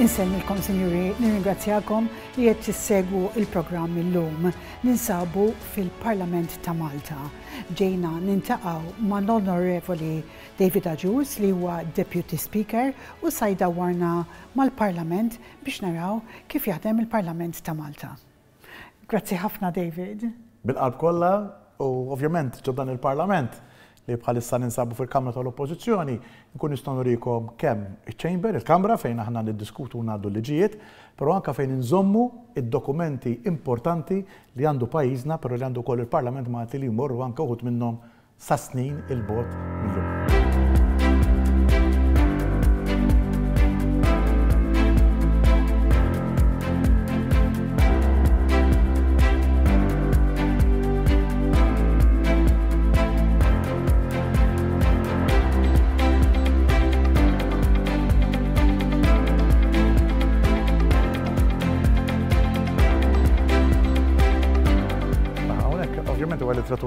Insemmilkom, sinjuri, nirringrazzjakom li qed tissegwu il-programm illum. Ninsabu fil-Parlament ta' Malta. Ġejna nintaqgħu ma' l-Onorevoli David Aġus li huwa Deputy Speaker u sajda warna mal-Parlament biex naraw kif jaħdem il-Parlament ta' Malta. Grazzi ħafna David. Bil-qalb kollha u ovvjament ġoddan il-Parlament li bħalissa ninsabu fil-Kamra tal-Oppożizzjoni, nkun istonu rikom kemm il chamber il-Kamra fejn aħna niddiskutu ngħaddu liġijiet, però anke fejn inżommu id-dokumenti importanti li għandu pajjiżna, però li għandu koll il-Parlament ma li jmorru anke uħud minnhom sa snin il-bot mill-lum.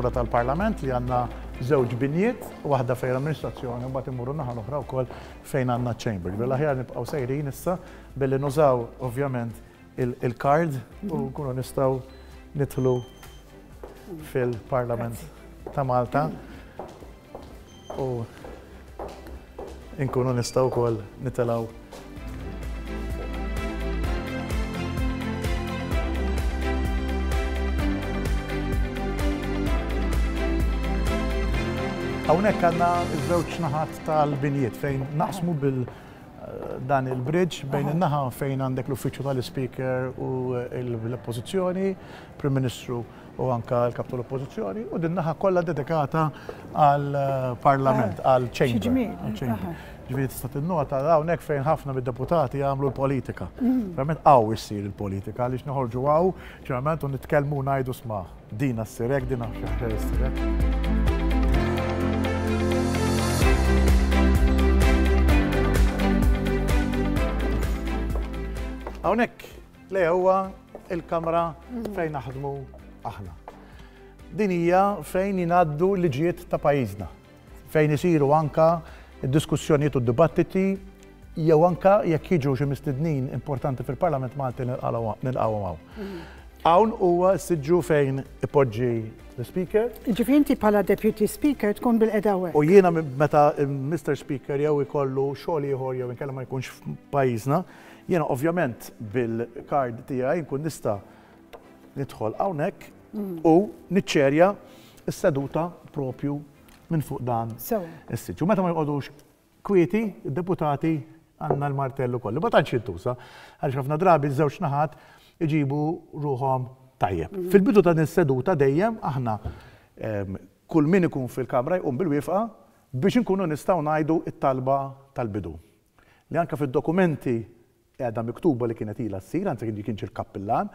struttura tal-Parlament li għanna żewġ binjiet, waħda fejn amministrazzjoni, mbagħad immurru naħa l-oħra wkoll fejn għandna chamber. Billa ħjar nibqgħu sejrin issa billi nużaw ovvjament il-kard u kunu nistgħu nidħlu fil-Parlament ta' Malta. U inkunu nistgħu wkoll nitilgħu Hawnhekk għandna żewġ naħat tal-binjiet fejn naqsmu bil eh, dan il-bridge bejn in-naħa fejn għandek l-uffiċċju tal-Speaker u l-Oppożizzjoni, Prim Ministru u anka l-Kap tal-Oppożizzjoni u din naħa kollha dedikata għal-Parlament, eh, eh, għal-Chamber. Ġifieri tista' tinnota hawnhekk fejn ħafna mid-deputati jagħmlu l-politika. Mm. Verament qaw issir il-politika għaliex noħorġu għaw ġerament u nitkellmu ngħidu sma' dina s-sirek, dina xi ħaġa s-sirek. هونيك لي هو الكاميرا فين نخدموا احنا دينيا فين ينادوا لجيت تا بايزنا فين يصيروا انكا الدسكسيونيت والدباتيتي يا وانكا يا كيجو جو مستدنين امبورتانت في البرلمان مالتي نلقاو معاهم Għawn huwa siġu fejn ipoġġi l-speaker. Ġifinti pala deputy speaker tkun bil-edawe. U jiena meta Mr. Speaker jew ikollu xogħol ieħor jew inkella ma jkunx f'pajjiżna, jiena ovvjament bil-kard tiegħi nkun nista' nidħol hawnhekk mm. u niċċerja s-seduta propju minn fuq dan. Is-siġu. Meta ma jqogħdux kwieti, deputati għandna l-martellu kollu. Ma tantx jintuża, għaliex ħafna drabi żewġ naħat iġibu ruħom tajjeb. Fil-bidu ta' din seduta dejjem aħna kull min ikun fil-kamra jqum bil-wifqa biex inkunu nistaw najdu it-talba tal-bidu. Li anka fil-dokumenti għedha miktuba li kienet ila s-sir, għanza kien kienx il-kappillan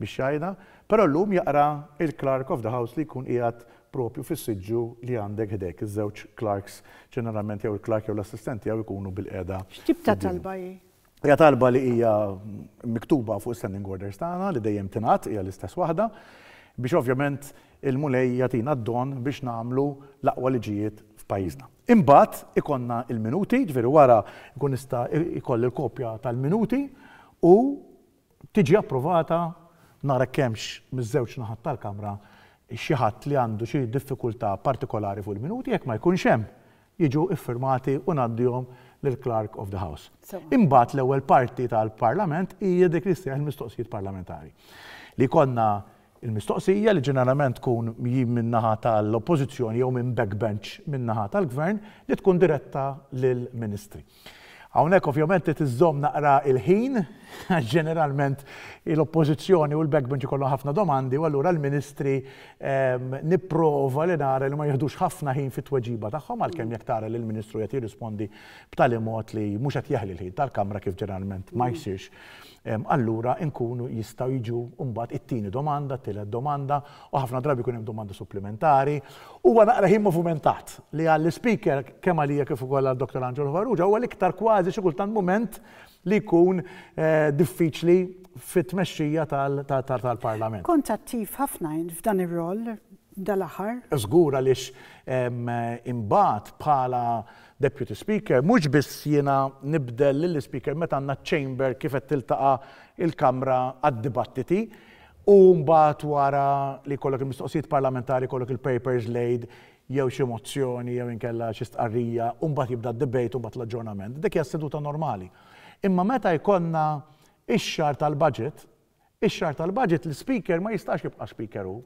biex jajda, pero l-lum jaqra il-Clark of the House li kun qiegħed propju fis siġġu li għandek ħdek, iż-żewġ Clarks ġeneralment jew il-Clark jew l-assistenti jew ikunu bil-qeda. X'tib ta' talba Hija talba li hija miktuba fuq standing orders tagħna li dejjem tingħat hija l-istess waħda biex ovvjament il-mulej jatina d-don biex nagħmlu l-aqwa liġijiet f'pajjiżna. Imbagħad ikonna il-minuti, ġveri wara jkun nista' ikolli l-kopja tal-minuti u tiġi approvata nara kemx miż-żewġ naħat tal-kamra xi ħadd li għandu xi diffikultà partikolari fuq il-minuti jekk ma jkunx hemm jiġu iffirmati u ngħaddihom lill-Clerk of the House. Imbagħad l-ewwel parti tal-Parlament hija dik li il-mistoqsijiet parlamentari. Li konna il-mistoqsija li ġeneralment tkun jim naħa tal-oppożizzjoni jew minn backbench minnaħa naħa tal-gvern li tkun diretta lill-Ministri. Hawnhekk ovvjament qed iżżomm naqra il-ħin, ġeneralment l-oppożizzjoni u l-backbench ikollu ħafna domandi, u allura l-ministri ehm, nipprova li nara li ma jieħdux ħafna ħin fit-tweġiba tagħhom għalkemm jekk tara li l-ministru qed jirrispondi b'tali mod li mhux qed jeħli l-ħin tal-Kamra kif ġeneralment ma jsirx allura nkunu jistaw jiġu mbagħad it-tieni domanda, t-tielet domanda, u ħafna drabi kun hemm domanda supplementari. Huwa naqra ħin movumentat li għall-speaker kemm għalija kif ukoll għal-Dr. Angelo Farrugia huwa l-iktar kważi xi kultant moment li jkun eh, diffiċli fit-tmexxija tal-Parlament. Kont attiv ħafna f'dan ir-roll dal-aħħar. Żgura għaliex imbagħad bħala Deputy Speaker, mhux biss jiena nibdel lill speaker meta għandna chamber kif qed tiltaqa il-Kamra għad-dibattiti u mbagħad wara li kollok il-mistoqsijiet parlamentari kollok il-papers laid jew xi mozzjoni jew inkella xi stqarrija u mbagħad jibda d-debate u mbagħad l-aġġornament. Dik hija seduta normali. Imma meta jkollna ix-xar tal-budget, ix-xar tal-budget l-speaker ma jistax jibqa' speaker hu.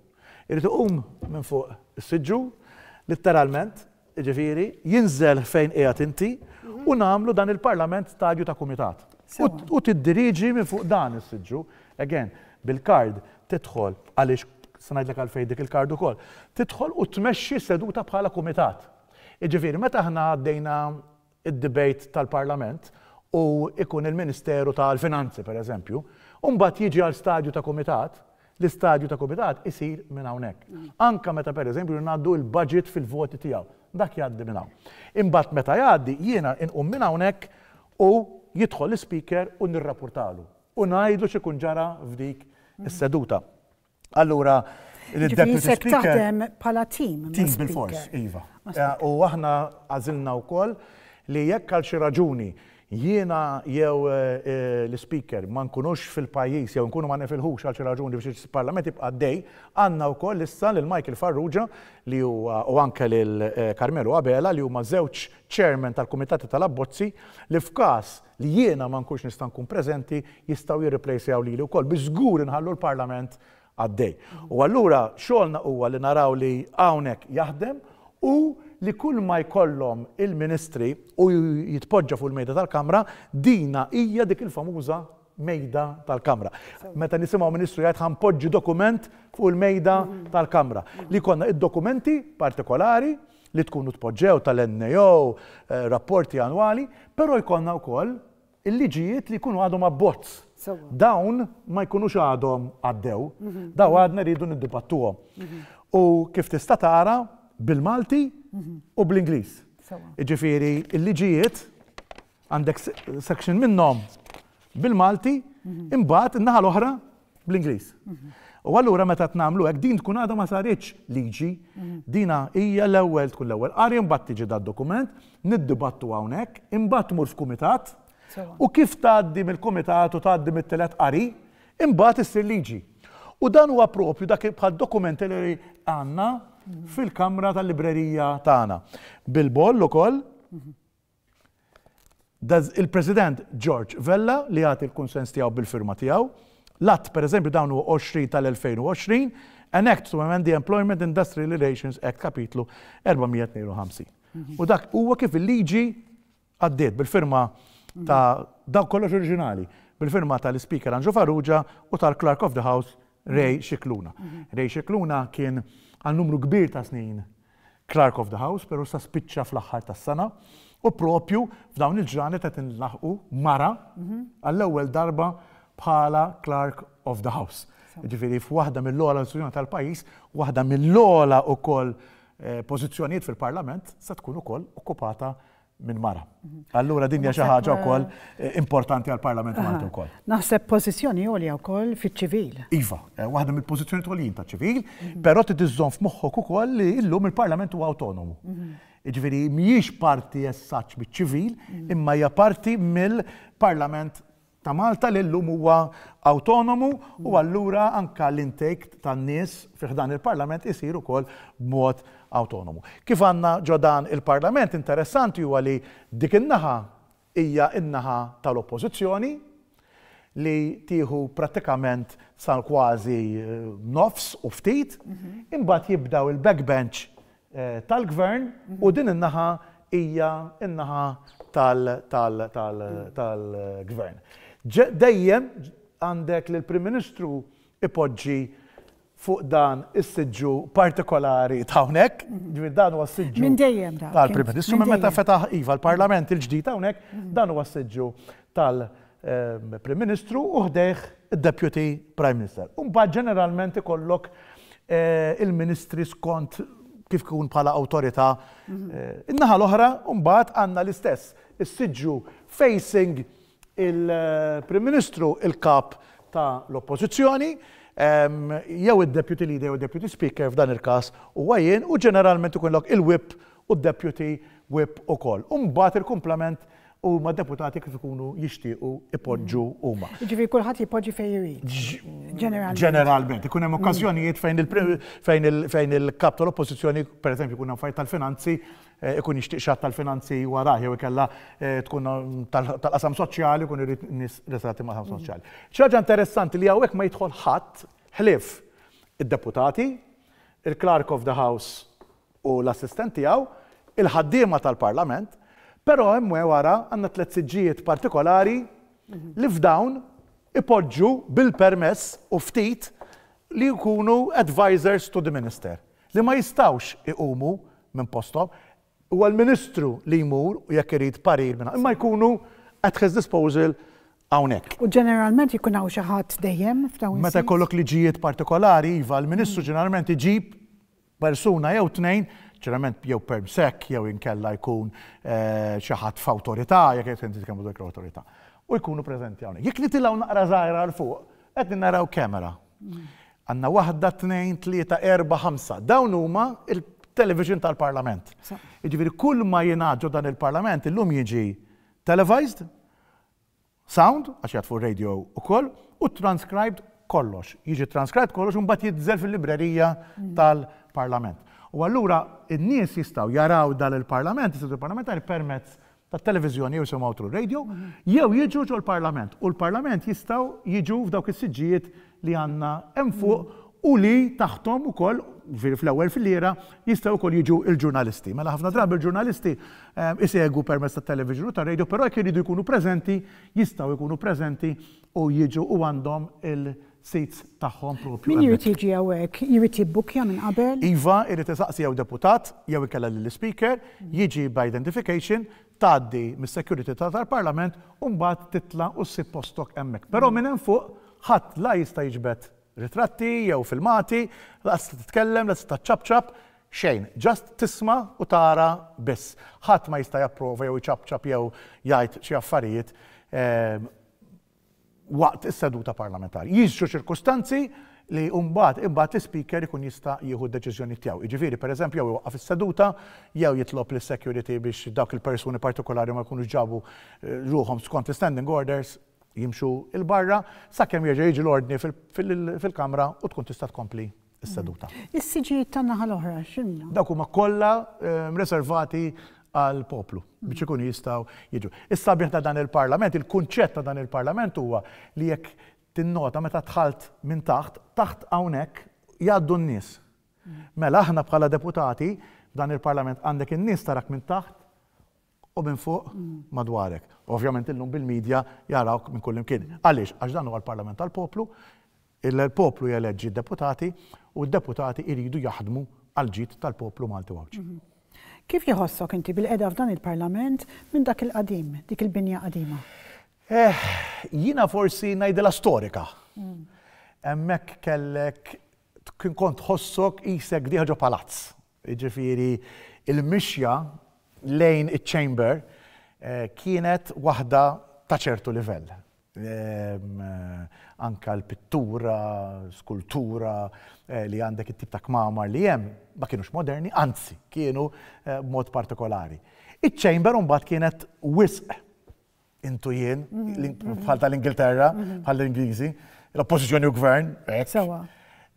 Irid iqum minn fuq is-siġġu, litteralment, ġifiri, jinżel fejn qiegħed inti mhm. u namlu dan il-parlament stadju ta' kumitat. U tiddiriġi minn fuq dan is-siġġu. Again, bil-kard tidħol għaliex sanajdlek għalfejn dik il-kard ukoll. Tidħol u tmexxi seduta bħala kumitat. Iġifieri, meta aħna għaddejna id-debate tal-parlament u ikun il-Ministeru tal-Finanzi, per eżempju, mbagħad jiġi għal stadju ta' kumitat, l-istadju ta' kumitat isir minn hawnhekk. Mhm. Anka meta per eżempju ngħaddu il-budget fil-voti tiegħu dak jgħaddi minn hawn. Imbagħad meta jgħaddi jiena inqum minn hawnhekk u jidħol l-speaker u nirrapportalu u ngħidu xe ġara f'dik is-seduta. Allura il-deputy speaker taħdem bħala tim. Tim bil-fors, iva. Eh, u aħna għażilna wkoll li jekk għal xi raġuni jiena jew eh, eh, l-speaker ma nkunux fil-pajis jew nkunu ma nefilħux għal xi raġuni biex il-parlament jibqa' dej, għandna wkoll issa l Michael Farrugia li u anke l-Karmelu eh, Abela li huma żewġ chairman tal-kumitati tal-abbozzi li f'każ li jiena ma nkunx nista' nkun preżenti jistgħu li lili wkoll bi żgur inħallu l-parlament għaddej. U allura xogħolna huwa li naraw li hawnhekk jaħdem u li kull ma jkollhom il-ministri u jitpoġġa fuq il-mejda tal-Kamra, dina hija dik il-famuża mejda tal-Kamra. Meta nisimgħu ministru jgħid ħanpoġġi dokument fuq il-mejda tal-Kamra. Li konna id-dokumenti partikolari li tkunu tpoġġew tal-NNO, e eh, rapporti annwali, però jkollna wkoll il-liġijiet li jkunu għadhom abbozz. Dawn ma jkunux għadhom għaddew, mhm. daw għadna rridu niddibattuhom. Mhm. U kif tista' tara bil-Malti u bl-Inglis. Iġifiri, il-liġijiet għandek section minnom bil-Malti, imbat naħa l-oħra bl-Inglis. U għallura meta t-namlu għek din tkun għada ma sarriċ liġi, dina hija l-ewel tkun l-ewel qari, imbat tiġi da dokument, niddibattu għawnek, imbat mur f'kumitat, u kif taddi mill-kumitat u taddi il telet qari, imbat issir liġi. U dan huwa propju dak bħal dokumenti li għanna fil-kamra tal-librerija tagħna. Bil-boll ukoll il-President George Vella li għati il-konsens tiegħu bil-firma tiegħu. Lat, per eżempju, dawn huwa 20 tal-2020, an act to amend the Employment Industry Relations Act kapitlu 452. U dak huwa kif il-liġi għaddiet bil-firma ta' daw kollox oriġinali, bil-firma tal-Speaker Anġo Farrugia u tal clark of the House Ray Xikluna. Ray Xikluna kien għal numru kbir ta' snin Clark of the House, pero sa' spiċċa fl-axħar ta' sena u propju f'dawn il-ġranet qed inlaħqu mara mhm. għall-ewwel darba bħala Clark of the House. Ġifieri f'waħda mill-ola istituzzjoni tal-pajjiż, waħda mill-ola ukoll eh, pożizzjonijiet fil-Parlament se tkun ukoll okkupata minn mara. Allura din hija xi ħaġa wkoll eh, eh, importanti għall parlament Malti wkoll. Naħseb pożizzjoni għolja wkoll fiċ-ċivil. Iva, eh, waħda mill-pożizzjoni tħoljin ta' ċivil, però titiżżomm f'moħħok ukoll li llum il-parlament huwa autonomu. Mhm. Iġveri mhijiex parti essaċ biċ-ċivil, mhm. imma hija parti mill-parlament ta' Malta li llum huwa autonomu u mhm. allura anka l-intake tan-nies fiħdan il-parlament isir ukoll b'mod autonomu. Kif għanna ġodan il-Parlament interessanti huwa li dik in-naħa hija in-naħa tal-oppożizzjoni li tieħu prattikament sal kważi eh, nofs u ftit, mhm. imbagħad jibdaw il-backbench eh, tal-gvern u mhm. din in-naħa hija in-naħa mm. tal-gvern. Dejjem għandek li l-Prim Ministru ipoġġi fuq dan is-sidġu partikolari ta' hawnhekk, dan huwa s-sidġu. Minn dejjem tal-Prim Ministru minn meta fetaħ iva l-Parlament il-ġdid hawnhekk, dan huwa s-sidġu tal-Prim Ministru u ħdejh id-Deputy Prime Minister. mbagħad ġeneralment ikollok eh, il-Ministri skont kif kun bħala awtorità. Eh, innaħa l-oħra mbagħad għandna l-istess is-sidġu facing il-Prim Ministru il-kap ta' l-Oppożizzjoni jew id-deputy leader u deputy speaker f'dan il-kas u għajjen u ġeneralment ikun il-whip u deputy whip u koll. bat il-komplement u ma deputati kif ikunu jixtiequ ipoġġu mm. huma. Ġifi kulħadd jipoġġi fejn jrid. Ġeneralment. Ġeneralment, ikun hemm mm. okkażjonijiet fejn il-kap tal-oppożizzjoni, pereżempju, kun hemm fajt tal-finanzi, eh, ikun jixtieq xatt tal-finanzi wara jew ikella eh, tkun mm, tal-qasam soċjali kun irid nies resati ma' soċjali. ħaġa interessanti li hawnhekk ma jidħol ħadd ħlief id-deputati, il-Clerk of the House u l-assistent tiegħu, il-ħaddiema tal-Parlament, Pero hemmwe wara għandna tliet siġġijiet partikolari li f'dawn ipoġġu bil-permess u ftit li jkunu advisors to the minister li ma jistawx iqumu minn postom u għal-ministru li jmur u jekk irid parir minna, imma jkunu at his disposal għawnek. U ġeneralment jkun għaw xaħat dejjem f'dawn. Meta kollok liġijiet partikolari, iva l-ministru mm-hmm. ġeneralment iġib persuna jew tnejn ċerament jew perm sekk, jew inkella jkun eh, xi ħadd f'awtorità, jekk qed inti kemm dak l-awtorità. U jkunu preżenti hawnhekk. Jekk nitilgħu naqra żgħira l fuq, qed naraw kamera. Għandna waħda, tnejn, tlieta, erba, ħamsa. Dawn huma il-television tal-Parlament. Jiġifieri kull ma jingħaġġu dan il-Parlament illum jiġi televised, sound, għax fuq radio ukoll, u transcribed kollox. Jiġi transcribed kollox un bat jitżel fil-librerija mm. tal-Parlament. U allura n nies jistgħu jaraw dal il-Parlament, il parlamentari permezz tat televizjoni jew semgħu tru radio, jew jiġu ġol parlament U l-Parlament jistgħu jiġu f'dawk is-siġġijiet li għandna hemm fuq u li taħtom ukoll fl-ewwel fil-lira jistgħu wkoll jiġu il-ġurnalisti. Mela ħafna drabi il-ġurnalisti eh, isegwu permezz tat-televiġun u tar-radio, però jekk iridu jkunu preżenti, jistgħu jkunu preżenti u jiġu u għandhom il-ġurnalisti seats tagħhom propju. Min jrid jiġi għawek? Jirrit jibbukja minn qabel? Iva jirrit isaqsi jew deputat jew ikella lill speaker jiġi by identification tgħaddi mis-security tal-Parlament u mbagħad titla' u ssib postok hemmhekk. Però mm. minn hemm fuq ħadd la jista' jiġbed ritratti jew filmati, la tista' titkellem, la tista' ċabċab, xejn, ġast tisma u tara biss. Ħadd ma jista' japprova jew iċabċab jew jgħid xi affarijiet ehm, waqt is-seduta parlamentari. Jiġu ċirkustanzi li umbat imbat l-speaker ikun jista jieħu d-deċiżjoni tiegħu. Jiġifieri pereżempju jew iwaqaf is-seduta jew jitlob lis security biex dawk il-persuni partikolari ma jkunux ġabu eh, ruhom skont standing orders jimxu il-barra sakemm jerġa' jiġi l-ordni fil-kamra u tkun tista' tkompli s-seduta. Mm. Is-siġijiet tan-naħa l-oħra x'inhu? Dawk huma kollha eh, reservati għal poplu biex ikun jistaw jiġu. Issa sabiħ ta' dan il-parlament, il-kunċett ta' dan il-parlament huwa li jekk tinnota meta tħalt minn taħt, taħt hawnhekk jgħaddu n-nies. Mela aħna bħala deputati dan il-parlament għandek in-nies tarak minn taħt u minn fuq mm. madwarek. Ovvjament illum bil-medja jarawk minn kullim kien. Għaliex, għax dan huwa l-parlament tal-poplu, il-poplu jeleġġi deputati u d-deputati iridu jaħdmu għal-ġit tal-poplu Malti Għawċi. Kif jħossok inti bil-qeda f'dan il-parlament minn dak il-qadim, dik il-binja qadima? Eh, jina forsi najdela storika. Mm. Emmek kellek kien kont ħossok jisek diħġo palazz. Ġifiri, il-mixja lejn il-chamber eh, kienet wahda ta' ċertu livell. Ehm, eh, anka l-pittura, skultura eh, li għandek it-tip ta' kmamar li jem, ma kienux moderni, anzi, kienu eh, mod partikolari. Iċ-ċejmber un-bat kienet wisq intu jien, mhm, mhm. bħal tal-Ingilterra, mhm. bħal l-Ingliżi, l-oppożizzjoni u gvern.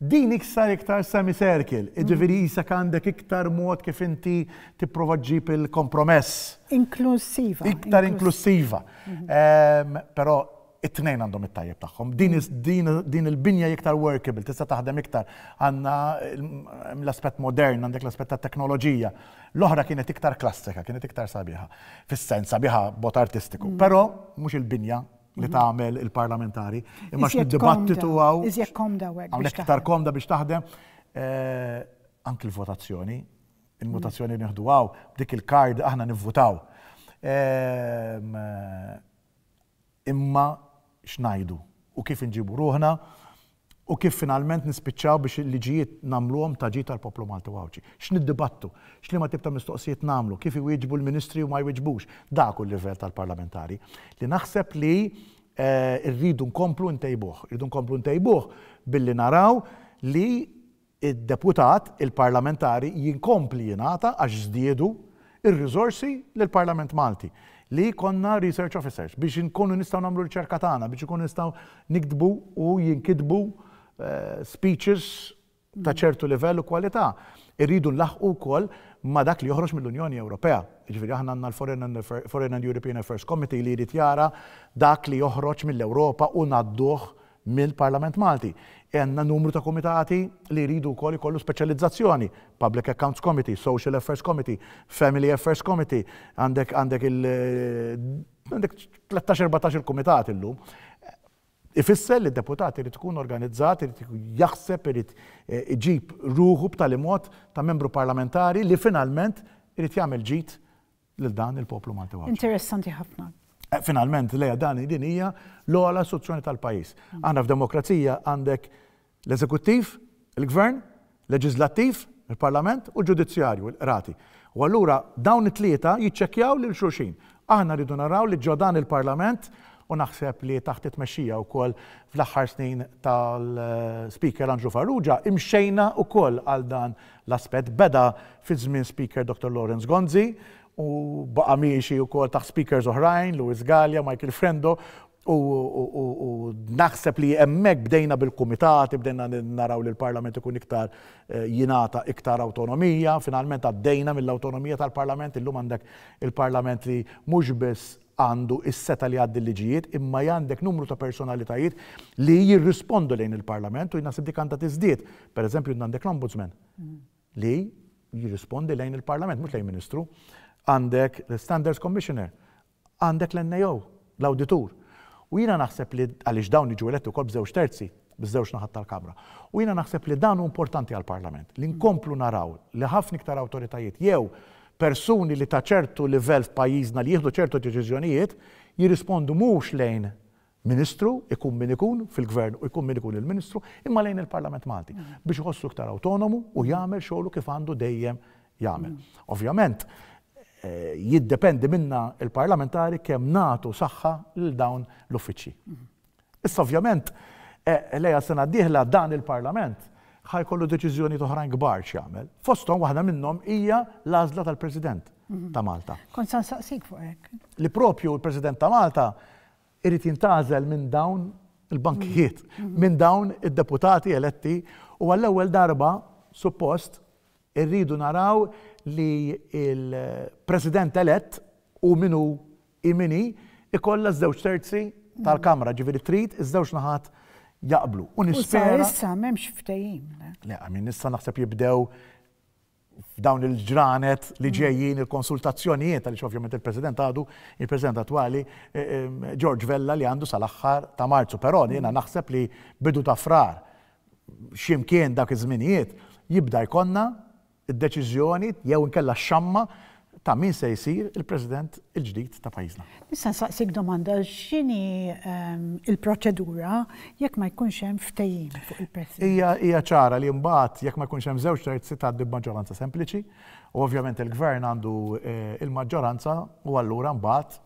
din iktar iktar semi-circle, ġifiri jisa għandek iktar mod kif inti tipprova ġib il-kompromess. Inklusiva. Iktar inklusiva. Ehm, Pero اثنين عندهم الطيب تاعهم دين دين دين البنيه يكثر وركبل تستخدم اكثر عندنا الاسبيت مودرن عندك الاسبيت تاع التكنولوجيا الاخرى كانت اكثر كلاسيكه كانت اكثر سابها في السنس سابها بوت ارتستيكو برو مش البنيه اللي تعمل البرلمنتاري مش الدباتي تو او ازيا كومدا وقت اكثر كومدا باش تخدم اه انك الفوتاسيوني الموتاسيوني واو ديك الكارد احنا نفوتاو آه، اما xnajdu u kif nġibu ruħna u kif finalment nispiċċaw biex il-liġijiet namluhom ta' ġi tal-poplu Malti għawċi. X'niddibattu, x'lima tibta mistoqsijiet namlu, kif iwieġbu l-Ministri u ma jwieġbux, dak u l-livell tal-parlamentari. Li naħseb li eh, rridu nkomplu ntejbuh, rridu nkomplu ntejbuh billi naraw li id-deputat, il-parlamentari jinkompli jinata għax zdiedu ir-riżorsi lill-Parlament Malti li konna research officers biex nkunu nistaw namlu ricerka tagħna biex nkunu nistaw nikdbu u jinkidbu eh, speeches ta' mm. ċertu livell u kwalità. Irridu nlaħqu wkoll ma dak li joħroġ mill-Unjoni Ewropea. Ġifieri aħna għandna l-Foreign and European Affairs Committee li jrid jara dak li joħroġ mill-Ewropa u nadduh mill-Parlament Malti għanna e numru ta' komitati li jridu wkoll kollu speċjalizzazzjoni. Public Accounts Committee, Social Affairs Committee, Family Affairs Committee, għandek għandek il eh, għandek 13-14 l-lum. Ifisser li deputati li tkun organizzat, li jaħseb, li eh, iġib ruħu b'tali mod ta' membru parlamentari li finalment li jagħmel ġit lil dan il-poplu Maltew. Interessanti ħafna. Eh, finalment, leja dan din hija l-ogħla istituzzjoni tal-pajjiż. f f'demokrazija għandek l-eżekuttiv, il-gvern, leġizlattiv, il-parlament u l-ġudizzjarju, il-rati. U allura dawn it-tlieta jiċċekjaw lil xulxin. Aħna rridu naraw li ġodan il-parlament u naħseb li taħt it-mexxija wkoll fl-aħħar snin tal-Speaker Andrew Farrugia imxejna wkoll għal dan l-aspett beda fi żmien Speaker Dr. Lawrence Gonzi u baqa miexi u kol taħ speakers oħrajn, Louis Gallia, Michael Frendo, u naħseb li emmek bdejna bil-komitati, bdejna naraw li l-parlament ikun iktar eh, jinata iktar autonomija, finalment għaddejna mill-autonomija tal-parlament, illum għandek il-parlament li mhux biss għandu is-seta li għaddi liġijiet imma għandek numru ta' personalitajiet li jirrispondu lejn il-parlament u jnasib dik għandha tiżdied. Per eżempju, għandek l-ombudsman li jirrispondi lejn il-parlament, mhux lejn ministru, għandek l-Standards Commissioner, għandek l-NAO, l-auditur U jina naħseb li għaliex dawn iġu elettu kol bżewx terzi, bżewx naħat tal-Kamra. U jina naħseb li dan importanti għal-Parlament. Li nkomplu naraw li ħafna iktar autoritajiet jew persuni li ta' ċertu livell f'pajjiżna li jieħdu ċertu deċiżjonijiet jirrispondu mhux lejn ministru, ikun min ikun fil-gvern u ikun min ikun il-ministru, imma lejn il-Parlament Malti biex iħossu iktar autonomu u jagħmel xogħlu kif għandu dejjem jagħmel. Mm. Ovvjament, Eh, jiddependi minna il-parlamentari kemm natu saħħa lil dawn l-uffiċċji. Mhm. Issa ovvjament, eh, leja sena diħla dan il-parlament ħajkollu deċiżjoni toħrajn kbar x'jagħmel. Fosthom waħda minnhom hija l-għażla tal-President mhm. ta' Malta. Kont san saqsik fuq hekk. Li propju l-President ta' Malta irid jintażel minn dawn il-bankijiet, mhm. minn dawn id-deputati eletti u għall-ewwel darba suppost irridu naraw li il-president elett u minu imini ikolla żewġ terzi tal-kamra ġifiri trid iż-żewġ naħat jaqblu. U nispera. Issa m'hemmx ftehim. Le, min issa naħseb jibdew f'dawn il-ġranet li mm. ġejjin il-konsultazzjonijiet għaliex ovvjament il-President għadu, il-President attwali e, e, George Vella li għandu sal-aħħar ta' Marzu, però mm. jiena naħseb li bidu ta' frar x'imkien dak iż-żminijiet jibda jkonna id-deċiżjoni jew inkella xamma ta' min se jisir il-President il-ġdid ta' pajjiżna. Issa saqsik domanda x'inhi ehm, il-proċedura jekk ma jkunx hemm ftehim fuq il-President. Hija ċara li mbagħad jekk ma jkunx hemm żewġ terzi tgħaddi b'maġġoranza sempliċi, u ovvjament il-Gvern għandu eh, il-maġġoranza u allura mbagħad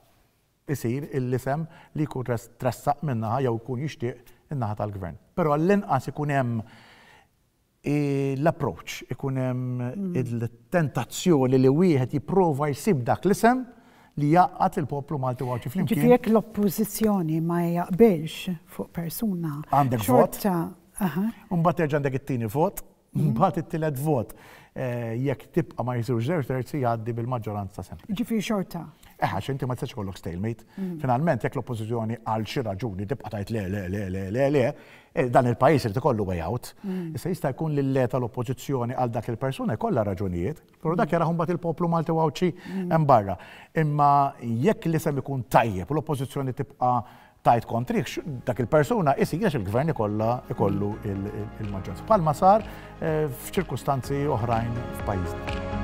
isir il-lisem li jkun tressaq minnaħa jew jkun jixtieq in-naħa tal-Gvern. Però l inqas ikun hemm E l-approach, ikun hemm mm. il-tentazzjoni li wieħed jipprova jsib dak l-isem li jaqqat il-poplu Malti għawċi fl-imkien. Ġifjek l-oppozizjoni ma jaqbilx fuq persuna. Għandek vot. Umbat terġa għandek it-tini vot, umbat mm. it-tilet vot. E, jekk tibqa ma jisirux zewġ terzi jgħaddi bil-maġġoranza sem. Ġifri xorta. Eħa, eh, xinti ma t seċkollok stalemate. Mm. Finalment, jekk l-oppozizjoni għal xi raġuni tibqa tajt le, le, le, le, le, le, Eh, dan il-pajis li ikollu way out. Mm. Issa jista' jkun l-leta tal-oppożizzjoni għal dak il-persuna jkollha raġunijiet, però dak mm. jara ħumbat il-poplu Malti wawċi mm. hemm barra. Imma jekk li sem ikun tajjeb u l-oppożizzjoni tibqa' tajt kontri, dak il-persuna isir il-gvern ikolla ikollu il-maġġoranza. Palma sar eh, f'ċirkustanzi oħrajn f'pajjiżna.